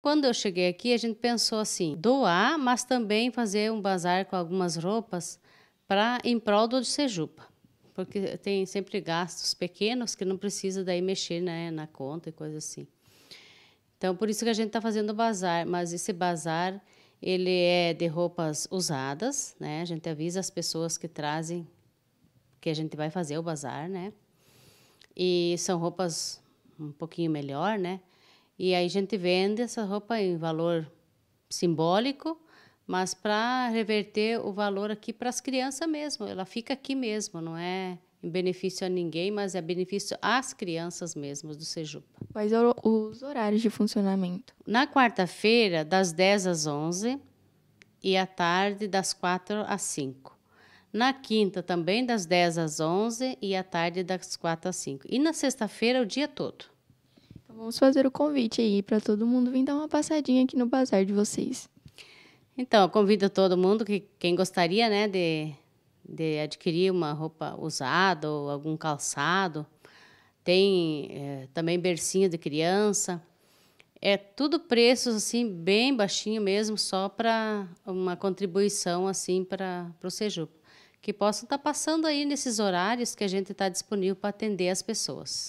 Quando eu cheguei aqui, a gente pensou assim: doar, mas também fazer um bazar com algumas roupas para em prol do Sejupa, porque tem sempre gastos pequenos que não precisa daí mexer né, na conta e coisa assim. Então, por isso que a gente está fazendo o bazar, mas esse bazar ele é de roupas usadas, né? A gente avisa as pessoas que trazem que a gente vai fazer o bazar, né? E são roupas um pouquinho melhor, né? E aí a gente vende essa roupa em valor simbólico, mas para reverter o valor aqui para as crianças mesmo. Ela fica aqui mesmo, não é em benefício a ninguém, mas é benefício às crianças mesmo do Sejupa. Quais os horários de funcionamento? Na quarta-feira, das 10 às 11 e à tarde das 4 às 5. Na quinta também das 10 às 11 e à tarde das 4 às 5. E na sexta-feira o dia todo vamos fazer o convite aí para todo mundo vir dar uma passadinha aqui no bazar de vocês. Então, eu convido todo mundo que quem gostaria, né, de, de adquirir uma roupa usada ou algum calçado, tem é, também bercinho de criança. É tudo preços assim bem baixinho mesmo, só para uma contribuição assim para o Sejup, que possam estar tá passando aí nesses horários que a gente está disponível para atender as pessoas.